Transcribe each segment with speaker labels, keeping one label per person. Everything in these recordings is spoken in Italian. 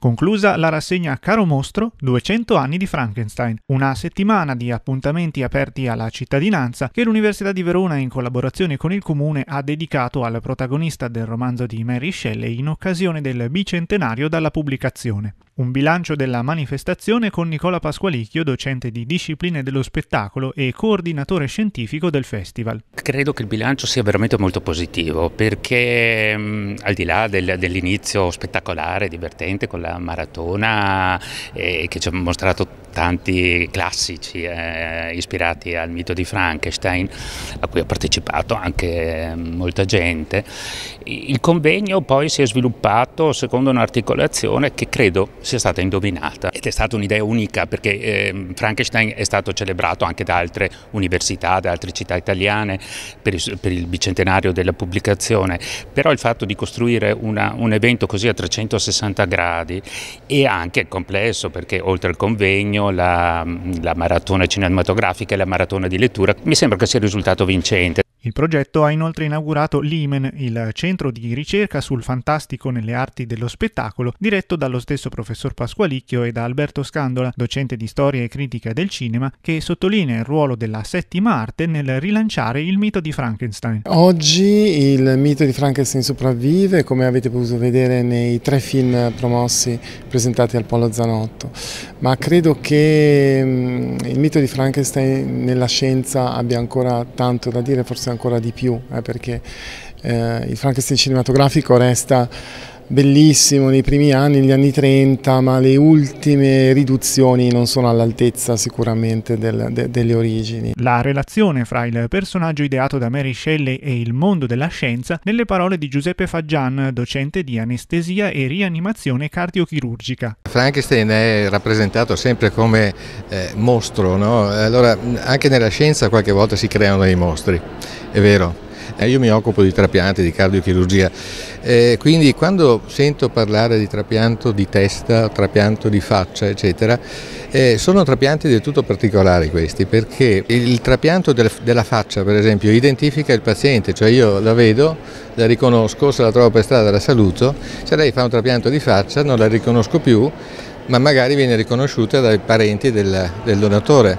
Speaker 1: Conclusa la rassegna Caro Mostro, 200 anni di Frankenstein, una settimana di appuntamenti aperti alla cittadinanza che l'Università di Verona in collaborazione con il Comune ha dedicato al protagonista del romanzo di Mary Shelley in occasione del bicentenario dalla pubblicazione. Un bilancio della manifestazione con Nicola Pasqualicchio, docente di discipline dello spettacolo e coordinatore scientifico del festival.
Speaker 2: Credo che il bilancio sia veramente molto positivo perché mm, al di là del, dell'inizio spettacolare, divertente con la maratona eh, che ci ha mostrato tanti classici eh, ispirati al mito di Frankenstein, a cui ha partecipato anche ehm, molta gente. Il convegno poi si è sviluppato secondo un'articolazione che credo sia stata indovinata ed è stata un'idea unica perché eh, Frankenstein è stato celebrato anche da altre università, da altre città italiane per il, per il bicentenario della pubblicazione, però il fatto di costruire una, un evento così a 360 gradi è anche complesso perché oltre al convegno la, la maratona cinematografica e la maratona di lettura, mi sembra che sia risultato vincente.
Speaker 1: Il progetto ha inoltre inaugurato l'IMEN, il centro di ricerca sul fantastico nelle arti dello spettacolo, diretto dallo stesso professor Pasqualicchio e da Alberto Scandola, docente di storia e critica del cinema, che sottolinea il ruolo della settima arte nel rilanciare il mito di Frankenstein.
Speaker 3: Oggi il mito di Frankenstein sopravvive, come avete potuto vedere nei tre film promossi presentati al Polo Zanotto, ma credo che mm, il mito di Frankenstein nella scienza abbia ancora tanto da dire, forse ancora ancora di più, eh, perché eh, il Frankenstein cinematografico resta bellissimo nei primi anni, negli anni 30, ma le ultime riduzioni non sono all'altezza sicuramente del, de, delle origini.
Speaker 1: La relazione fra il personaggio ideato da Mary Shelley e il mondo della scienza nelle parole di Giuseppe Faggian, docente di anestesia e rianimazione cardiochirurgica.
Speaker 4: Frankenstein è rappresentato sempre come eh, mostro, no? allora anche nella scienza qualche volta si creano dei mostri, è vero eh, io mi occupo di trapianti, di cardiochirurgia, eh, quindi quando sento parlare di trapianto di testa, trapianto di faccia, eccetera, eh, sono trapianti del tutto particolari questi, perché il trapianto del, della faccia, per esempio, identifica il paziente, cioè io la vedo, la riconosco, se la trovo per strada la saluto, se lei fa un trapianto di faccia non la riconosco più, ma magari viene riconosciuta dai parenti del, del donatore.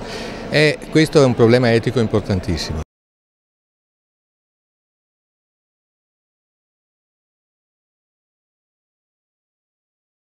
Speaker 4: E eh, questo è un problema etico importantissimo.